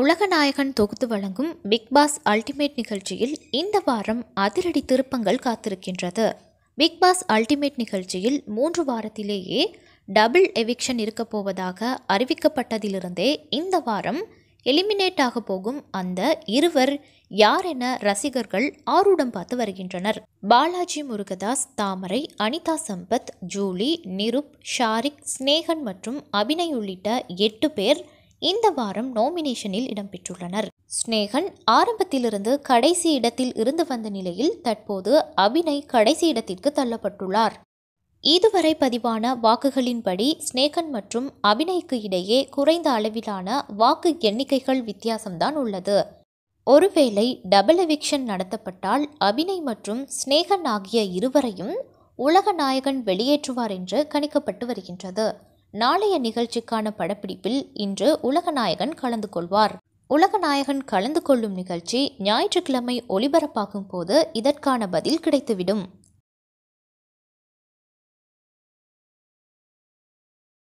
உலகநாயகன் தொகுத்து வழங்கும் பிக் பாஸ் அல்டிமேட் நிகழ்ச்சியில் இந்த வாரம் அதிரடி திருப்பங்கள் காத்திருக்கின்றது பிக் பாஸ் அல்டிமேட் நிகழ்ச்சியில் மூன்று வாரத்திலேயே டபுள் எவிக்ஷன் இருக்கப் போவதாக அறிவிக்கப்பட்டதிலிருந்தே இந்த வாரம் எலிமினேட் ஆக போகும் அந்த இருவர் யார் என ரசிகர்கள் ஆர்வம் பார்த்து வருகின்றனர் பாலாஜி முருகதாஸ் தாமரை அனிதா சம்பத் ஜூலி நிருப் ஷாரிக் ஸ்னேகன் மற்றும் அபிநய் உள்ளிட்ட எட்டு பேர் இந்த வாரம் நோமினேஷனில் இடம்பெற்றுள்ளனர் ஸ்னேகன் ஆரம்பத்திலிருந்து கடைசி இடத்தில் இருந்து வந்த நிலையில் தற்போது அபிநய் கடைசி இடத்திற்கு தள்ளப்பட்டுள்ளார் இதுவரை பதிவான வாக்குகளின்படி ஸ்னேகன் மற்றும் அபிநய்க்கு இடையே குறைந்த அளவிலான வாக்கு எண்ணிக்கைகள் வித்தியாசம்தான் உள்ளது ஒருவேளை டபுள் எவிக்ஷன் நடத்தப்பட்டால் அபிநய் மற்றும் ஸ்னேகன் ஆகிய இருவரையும் உலக நாயகன் வெளியேற்றுவார் என்று கணிக்கப்பட்டு வருகின்றது நாளைய நிகழ்ச்சிக்கான படப்பிடிப்பில் இன்று உலகநாயகன் கலந்து கொள்வார் உலகநாயகன் கலந்து கொள்ளும் நிகழ்ச்சி ஞாயிற்றுக்கிழமை ஒளிபரப்பாகும் போது இதற்கான பதில் கிடைத்துவிடும்